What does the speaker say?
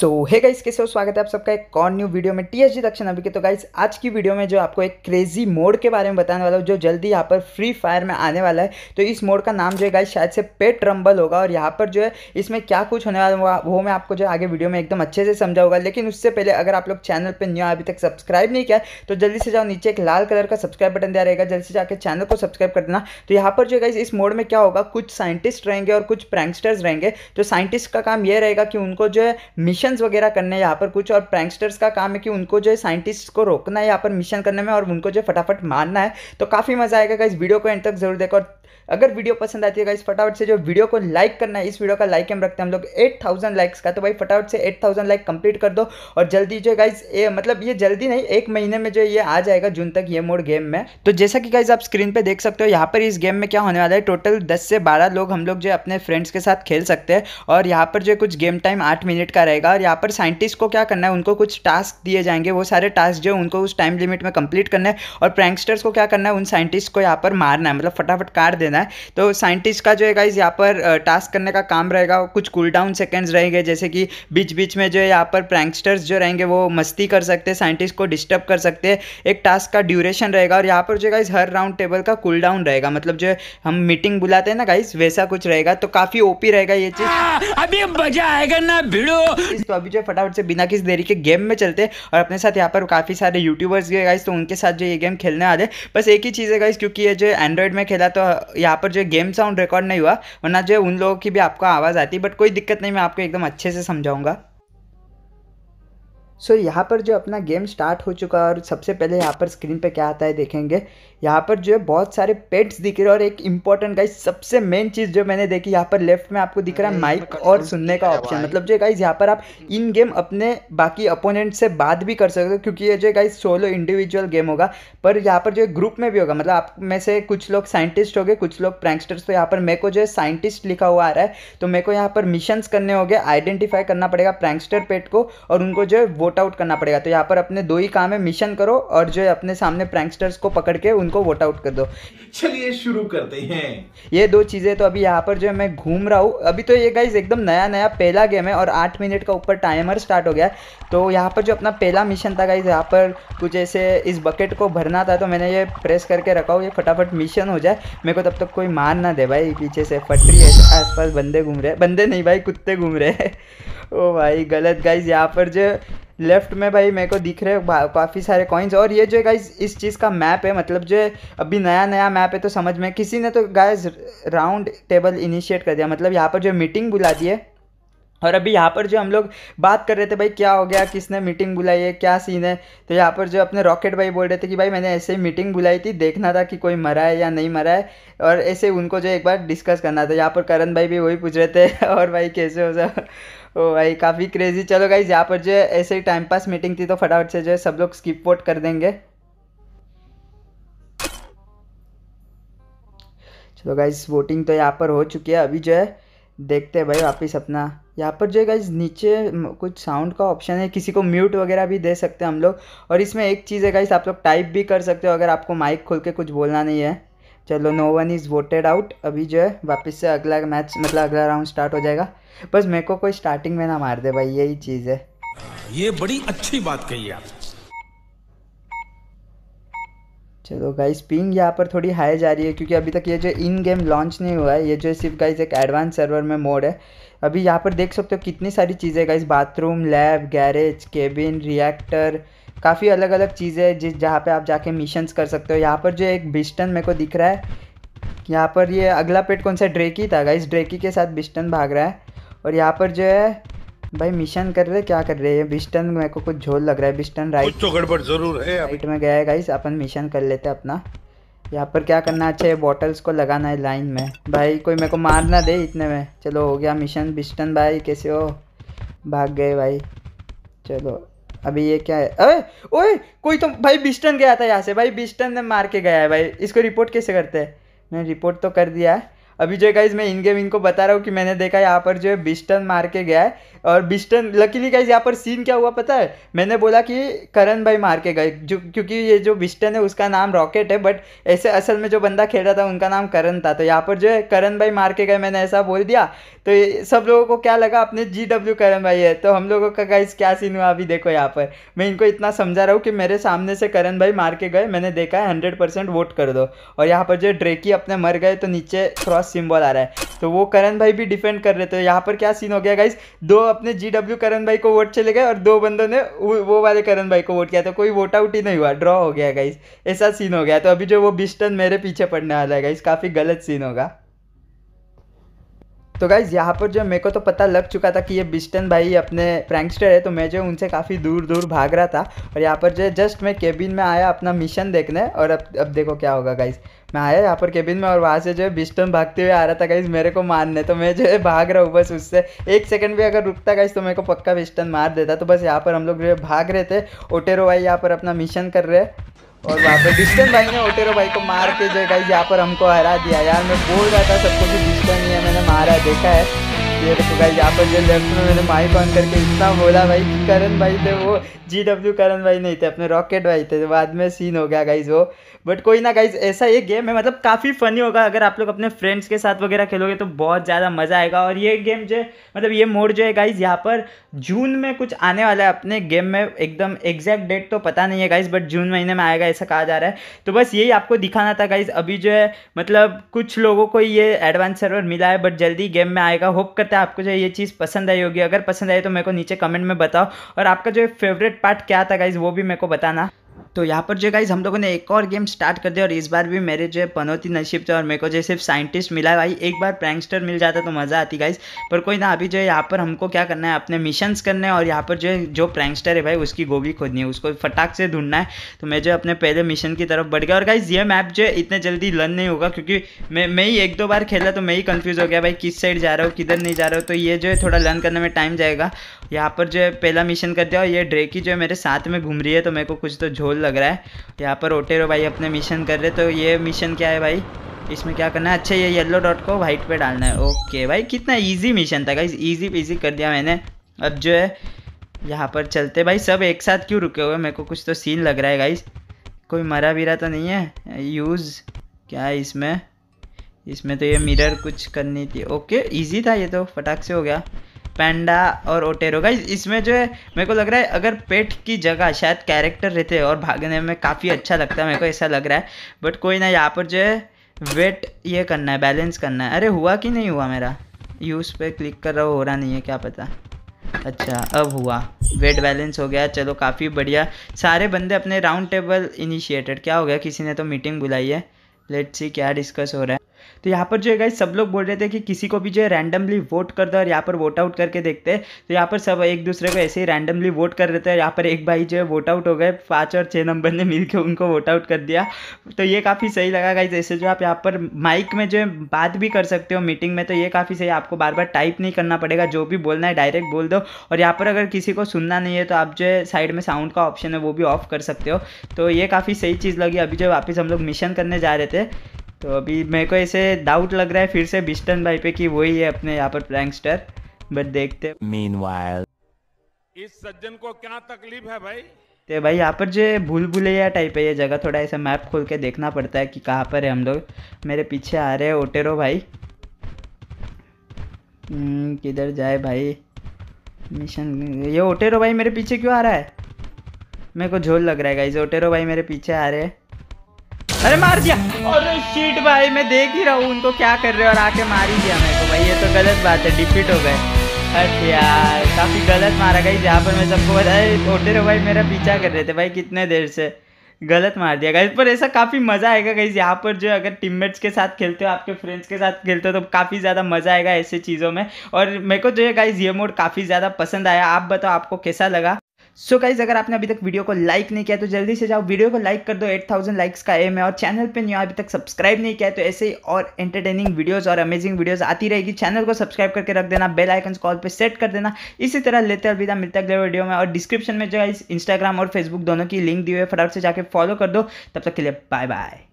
सो hey guys कैसे हो स्वागत है आप सबका एक और न्यू वीडियो में टी एच डी दक्षिण अभी के तो गाइस आज की वीडियो में जो आपको एक क्रेजी मोड के बारे में बताने वाला हूँ जो जल्दी यहाँ पर फ्री फायर में आने वाला है तो इस मोड का नाम जो है गाइस शायद से पेट रंबल होगा और यहाँ पर जो है इसमें क्या कुछ होने वाला होगा वो मैं आपको जो आगे वीडियो में एकदम अच्छे से समझाऊंगा लेकिन उससे पहले अगर आप लोग चैनल पर न्यू अभी तक सब्सक्राइब नहीं किया तो जल्दी से जाओ नीचे एक लाल कलर का सब्सक्राइब बटन दिया रहेगा जल्दी से जाकर चैनल को सब्सक्राइब कर देना तो यहाँ पर जो गाइस इस मोड में क्या होगा कुछ साइंटिस्ट रहेंगे और कुछ प्रैंगस्टर्स रहेंगे तो साइंटिस्ट का काम यह रहेगा कि उनको जो है मिशन मिशन वगैरह करने हैं यहाँ पर कुछ और प्रैंगस्टर्स का काम है कि उनको जो है साइंटिस्ट को रोकना है यहाँ पर मिशन करने में और उनको जो फटाफट मारना है तो काफ़ी मजा आएगा इस वीडियो को एंड तक जरूर देखो और अगर वीडियो पसंद आती है इस फटाफट से जो वीडियो को लाइक करना है इस वीडियो का लाइक हम रखते हैं हम लोग एट थाउजेंड लाइक्स का तो भाई फटाफट से एट थाउजेंड लाइक कंप्लीट कर दो और जल्दी जो गाइज ये मतलब ये जल्दी नहीं एक महीने में जो ये आ जाएगा जून तक ये मोड गेम में तो जैसा कि गाइज आप स्क्रीन पर देख सकते हो यहाँ पर इस गेम में क्या होने वाला है टोटल दस से बारह लोग हम लोग जो अपने फ्रेंड्स के साथ खेल सकते हैं और यहाँ पर जो कुछ गेम टाइम आठ मिनट का रहेगा और यहाँ पर साइंटिस्ट को क्या करना है उनको कुछ टास्क दिए जाएंगे वो सारे टास्क जो उनको उस टाइम लिमिट में कंप्लीट करना है और प्रैंगस्टर्स को क्या करना है उन साइंटिस्ट को यहाँ पर मारना है मतलब फटाफट काट देना करना है तो साइंटिस्ट का जो है गाइज यहाँ पर टास्क करने का काम रहेगा कुछ कूल डाउन सेकेंड्स रहेंगे जैसे कि बीच बीच में जो है यहाँ पर प्रैंकस्टर्स जो रहेंगे वो मस्ती कर सकते हैं साइंटिस्ट को डिस्टर्ब कर सकते हैं एक टास्क का ड्यूरेशन रहेगा और यहाँ पर जो है गाइज हर राउंड टेबल का कूल डाउन रहेगा मतलब जो हम मीटिंग बुलाते हैं ना गाइज वैसा कुछ रहेगा तो काफ़ी ओपी रहेगा ये चीज़ हाँ, अभी मजा आएगा ना भिड़ो तो अभी जो फटाफट से बिना किसी देरी के गेम में चलते हैं और अपने साथ यहाँ पर काफ़ी सारे यूट्यूबर्स गए गाइज तो उनके साथ जो ये गेम खेलने आ जाए बस एक ही चीज़ है गाइज क्योंकि ये जो एंड्रॉइड में खेला तो यहाँ पर जो गेम साउंड रिकॉर्ड नहीं हुआ वरना जो उन लोगों की भी आपको आवाज़ आती बट कोई दिक्कत नहीं मैं आपको एकदम अच्छे से समझाऊंगा सो so, यहाँ पर जो अपना गेम स्टार्ट हो चुका है और सबसे पहले यहाँ पर स्क्रीन पे क्या आता है देखेंगे यहाँ पर जो है बहुत सारे पेट्स दिख रहे हैं और एक इंपॉर्टेंट गाइज सबसे मेन चीज़ जो मैंने देखी यहाँ पर लेफ्ट में आपको दिख रहा है माइक और सुनने का ऑप्शन मतलब जो गाइज यहाँ पर आप इन गेम अपने बाकी अपोनेंट से बात भी कर सकते हो क्योंकि ये जो गाइज सोलो इंडिविजुअल गेम होगा पर यहाँ पर जो ग्रुप में भी होगा मतलब आप में से कुछ लोग साइंटिस्ट हो गए कुछ लोग प्रैंगस्टर्स तो यहाँ पर मेरे को जो है साइंटिस्ट लिखा हुआ आ रहा है तो मेरे को यहाँ पर मिशन करने होंगे आइडेंटिफाई करना पड़ेगा प्रैंगस्टर पेट को और उनको जो है वोट आउट करना पड़ेगा तो यहाँ पर अपने दो ही काम है मिशन करो और जो है अपने सामने प्रैंकस्टर्स को पकड़ के उनको वोट आउट कर दो चलिए शुरू करते हैं ये दो चीज़ें तो अभी यहाँ पर जो है मैं घूम रहा हूँ अभी तो ये गाइज एकदम नया नया पहला गेम है और आठ मिनट का ऊपर टाइमर स्टार्ट हो गया है तो यहाँ पर जो अपना पहला मिशन था गाइज यहाँ पर कुछ ऐसे इस बकेट को भरना था तो मैंने ये प्रेस करके रखा हो ये फटाफट मिशन हो जाए मेरे को तब तक कोई मार ना दे भाई पीछे से फटरी है है आसपास बंदे घूम रहे बंदे नहीं भाई कुत्ते घूम रहे हैं ओ भाई गलत गाइज यहाँ पर जो लेफ्ट में भाई मेरे को दिख रहे काफ़ी सारे कॉइन्स और ये जो गाइज इस चीज़ का मैप है मतलब जो अभी नया नया मैप है तो समझ में किसी ने तो गाइज राउंड टेबल इनिशिएट कर दिया मतलब यहाँ पर जो मीटिंग बुला दी है और अभी यहाँ पर जो हम लोग बात कर रहे थे भाई क्या हो गया किसने मीटिंग बुलाई है क्या सीन है तो यहाँ पर जो अपने रॉकेट भाई बोल रहे थे कि भाई मैंने ऐसे ही मीटिंग बुलाई थी देखना था कि कोई मरा है या नहीं मरा है और ऐसे उनको जो एक बार डिस्कस करना था यहाँ पर करण भाई भी वही पूछ रहे थे और भाई कैसे हो जाए ओ भाई काफ़ी क्रेजी चलो गाइज यहाँ पर जो ऐसे ही टाइम पास मीटिंग थी तो फटाफट से जो है सब लोग स्किप वोट कर देंगे चलो गाइज वोटिंग तो यहाँ पर हो चुकी है अभी जो है देखते हैं भाई वापिस अपना यहाँ पर जो है नीचे कुछ साउंड का ऑप्शन है किसी को म्यूट वगैरह भी दे सकते हैं हम लोग और इसमें एक चीज़ है गाइज आप लोग टाइप भी कर सकते हो अगर आपको माइक खोल के कुछ बोलना नहीं है चलो no one is voted out अभी जो है वापस से अगला मैच मतलब अगला राउंड स्टार्ट हो जाएगा बस मेरे को कोई स्टार्टिंग में ना मार दे भाई यही चीज़ है ये बड़ी अच्छी बात कही आप चलो गाइस पिंग यहाँ पर थोड़ी हाई जा रही है क्योंकि अभी तक ये जो इन गेम लॉन्च नहीं हुआ है ये जो सिर्फ गाइस एक एडवांस सर्वर में मोड है अभी यहाँ पर देख सकते हो कितनी सारी चीज़ें guys bathroom lab garage cabin reactor काफ़ी अलग अलग चीज़ें जिस जहाँ पे आप जाके मिशंस कर सकते हो यहाँ पर जो एक बिस्टन मेरे को दिख रहा है यहाँ पर ये अगला पेट कौन सा ड्रेकी था गाइस ड्रेकी के साथ बिस्टन भाग रहा है और यहाँ पर जो है भाई मिशन कर रहे क्या कर रहे हैं बिस्टन मेरे को कुछ झोल लग रहा है बिस्टन राइट तो गड़बड़ जरूर है राइट में गया है गाइस अपन मिशन कर लेते हैं अपना यहाँ पर क्या करना अच्छा है बॉटल्स को लगाना है लाइन में भाई कोई मेरे को मार ना दे इतने में चलो हो गया मिशन बिस्टन भाई कैसे हो भाग गए भाई चलो अभी ये क्या है अरे ओए कोई तो भाई बिस्टन गया था यहाँ से भाई बिस्टन ने मार के गया है भाई इसको रिपोर्ट कैसे करते हैं मैंने रिपोर्ट तो कर दिया है अभी जो है गाइज मैं इन गेम इनको बता रहा हूँ कि मैंने देखा यहाँ पर जो है बिस्टन मार के गया है और बिस्टन लकीली गाइज यहाँ पर सीन क्या हुआ पता है मैंने बोला कि करण भाई मार के गए जो क्योंकि ये जो बिस्टन है उसका नाम रॉकेट है बट ऐसे असल में जो बंदा खेल रहा था उनका नाम करण था तो यहाँ पर जो है करण भाई मार के गए मैंने ऐसा बोल दिया तो सब लोगों को क्या लगा अपने जी डब्ल्यू करण भाई है तो हम लोगों का गाइज क्या सीन हुआ अभी देखो यहाँ पर मैं इनको इतना समझा रहा हूँ कि मेरे सामने से करण भाई मार के गए मैंने देखा है हंड्रेड परसेंट वोट कर दो और यहाँ पर जो है ड्रेकी अपने मर गए तो नीचे क्रॉस सिंबल आ रहा है तो वो करण भाई भी डिफेंड कर रहे थे यहाँ पर क्या सीन हो गया गाइस दो अपने जी डब्ल्यू करण भाई को वोट चले गए और दो बंदों ने वो वाले करण भाई को वोट किया तो कोई वोट आउट ही नहीं हुआ ड्रॉ हो गया गाइस ऐसा सीन हो गया तो अभी जो वो बिस्टन मेरे पीछे पड़ने वाला है गाइस काफ़ी गलत सीन होगा तो गाइज़ यहाँ पर जो मेरे को तो पता लग चुका था कि ये बिस्टन भाई अपने प्रैंकस्टर है तो मैं जो उनसे काफ़ी दूर दूर भाग रहा था और यहाँ पर जो जस्ट मैं केबिन में आया अपना मिशन देखने और अब अब देखो क्या होगा गाइज़ मैं आया यहाँ पर केबिन में और वहाँ से जो है बिस्टन भागते हुए आ रहा था गाइज मेरे को मारने तो मैं जो है भाग रहा हूँ बस उससे एक सेकंड भी अगर रुकता गाइज तो मेरे को पक्का बिस्टन मार देता तो बस यहाँ पर हम लोग जो है भाग रहे थे ओटेरो भाई यहाँ पर अपना मिशन कर रहे हैं और वहाँ पे डिस्टन भाई ने ओटेरो भाई को मार के जो गाइज यहाँ पर हमको हरा दिया यार मैं बोल रहा था सबको कि डिस्टन ही है मैंने मारा देखा है ये देखो भाई यहाँ पर जो लेफ्ट में मैंने माइक ऑन करके इतना बोला भाई करण भाई थे वो जी डब्ल्यू करण भाई नहीं थे अपने रॉकेट भाई थे बाद में सीन हो गया गाइज वो बट कोई ना गाइज ऐसा ये गेम है मतलब काफ़ी फनी होगा अगर आप लोग अपने फ्रेंड्स के साथ वगैरह खेलोगे तो बहुत ज़्यादा मज़ा आएगा और ये गेम जो मतलब ये मोड जो है गाइज यहाँ पर जून में कुछ आने वाला है अपने गेम में एकदम एग्जैक्ट डेट तो पता नहीं है गाइज बट जून महीने में आएगा ऐसा कहा जा रहा है तो बस यही आपको दिखाना था गाइज अभी जो है मतलब कुछ लोगों को ये एडवांस सर्वर मिला है बट जल्दी गेम में आएगा होप कर करते हैं आपको जो ये चीज़ पसंद आई होगी अगर पसंद आई तो मेरे को नीचे कमेंट में बताओ और आपका जो फेवरेट पार्ट क्या था गाइज वो भी मेरे को बताना तो यहाँ पर जो गाइज हम लोगों ने एक और गेम स्टार्ट कर दिया और इस बार भी मेरे जो है पनौती नसीब थे और मेरे को जो सिर्फ साइंटिस्ट मिला है भाई एक बार प्रैंगस्टर मिल जाता तो मज़ा आती गाइज पर कोई ना अभी जो है यहाँ पर हमको क्या करना है अपने मिशंस करने हैं और यहाँ पर जो है जो प्रैंगस्टर है भाई उसकी गोभी खोदनी है उसको फटाक से ढूंढना है तो मैं जो अपने पहले मिशन की तरफ बढ़ गया और गाइज ये मैप जो है इतने जल्दी लर्न नहीं होगा क्योंकि मैं मैं ही एक दो बार खेला तो मैं ही कन्फ्यूज़ हो गया भाई किस साइड जा रहा हूँ किधर नहीं जा रहा हूँ तो ये जो है थोड़ा लर्न करने में टाइम जाएगा यहाँ पर जो है पहला मिशन कर दिया और ये ड्रेकी जो है मेरे साथ में घूम रही है तो मेरे को कुछ तो झोल होल लग रहा है यहाँ पर ओटेरो भाई अपने मिशन कर रहे तो ये मिशन क्या है भाई इसमें क्या करना है अच्छा ये येलो डॉट को वाइट पे डालना है ओके भाई कितना इजी मिशन था गाइज इजी पीजी कर दिया मैंने अब जो है यहाँ पर चलते भाई सब एक साथ क्यों रुके हुए मेरे को कुछ तो सीन लग रहा है गाइज कोई मरा वीरा तो नहीं है यूज़ क्या है इसमें इसमें तो ये मिरर कुछ करनी थी ओके इजी था ये तो फटाक से हो गया पैंडा और ओटेरो गाइस इसमें जो है मेरे को लग रहा है अगर पेट की जगह शायद कैरेक्टर रहते और भागने में काफ़ी अच्छा लगता है मेरे को ऐसा लग रहा है बट कोई ना यहाँ पर जो है वेट ये करना है बैलेंस करना है अरे हुआ कि नहीं हुआ मेरा यूज़ पे क्लिक कर रहा हो रहा नहीं है क्या पता अच्छा अब हुआ वेट बैलेंस हो गया चलो काफ़ी बढ़िया सारे बंदे अपने राउंड टेबल इनिशिएटेड क्या हो गया किसी ने तो मीटिंग बुलाई है लेट्स सी क्या डिस्कस हो रहा है तो यहाँ पर जो है गाइस सब लोग बोल रहे थे कि किसी को भी जो है रैंडमली वोट कर दो और यहाँ पर वोट आउट करके देखते हैं तो यहाँ पर सब एक दूसरे को ऐसे ही रैंडमली वोट कर रहे थे यहाँ पर एक भाई जो है वोट आउट हो गए पाँच और छः नंबर ने मिलकर उनको वोट आउट कर दिया तो ये काफ़ी सही लगा गाइज ऐसे जो आप यहाँ पर माइक में जो है बात भी कर सकते हो मीटिंग में तो ये काफ़ी सही आपको बार बार टाइप नहीं करना पड़ेगा जो भी बोलना है डायरेक्ट बोल दो और यहाँ पर अगर किसी को सुनना नहीं है तो आप जो है साइड में साउंड का ऑप्शन है वो भी ऑफ कर सकते हो तो ये काफ़ी सही चीज़ लगी अभी जो वापस हम लोग मिशन करने जा रहे थे तो अभी मेरे को ऐसे डाउट लग रहा है फिर से बिस्टन भाई पे कि वही है अपने यहाँ पर प्रैंगस्टर बट देखते मीनवाइल इस सज्जन को क्या तकलीफ है भाई तो भाई यहाँ पर जो भूल भुलैया टाइप है ये जगह थोड़ा ऐसा मैप खोल के देखना पड़ता है कि कहाँ पर है हम लोग मेरे पीछे आ रहे हैं ओटेरो भाई हम्म, किधर जाए भाई मिशन ये ओटेरो भाई मेरे पीछे क्यों आ रहा है मेरे को झोल लग रहा है गाइज ओटेरो भाई मेरे पीछे आ रहे हैं अरे मार दिया अरे शीट भाई मैं देख ही रहा हूँ उनको क्या कर रहे हो और आके मार ही दिया मेरे को भाई ये तो गलत बात है डिफीट हो गए अरे यार काफ़ी गलत मारा गई जहाँ पर मैं सबको बताया छोटे रहो भाई मेरा पीछा कर रहे थे भाई कितने देर से गलत मार दिया गाइज पर ऐसा काफ़ी मज़ा आएगा गई यहाँ पर जो अगर टीममेट्स के साथ खेलते हो आपके फ्रेंड्स के साथ खेलते हो तो काफ़ी ज़्यादा मज़ा आएगा ऐसे चीज़ों में और मेरे को जो है गाइज ये मोड काफ़ी ज़्यादा पसंद आया आप बताओ आपको कैसा लगा सो so गाइज अगर आपने अभी तक वीडियो को लाइक नहीं किया तो जल्दी से जाओ वीडियो को लाइक कर दो 8000 लाइक्स का एम है और चैनल पे न्यू अभी तक सब्सक्राइब नहीं किया तो ऐसे ही और एंटरटेनिंग वीडियोस और अमेजिंग वीडियोस आती रहेगी चैनल को सब्सक्राइब करके रख देना बेल आइकन कॉल पे सेट कर देना इसी तरह लेते अलविदा मिलता अगले वीडियो में और डिस्क्रिप्शन में जो है इंस्टाग्राम और फेसबुक दोनों की लिंक दी हुई है फटाफट से जाकर फॉलो कर दो तब तक के लिए बाय बाय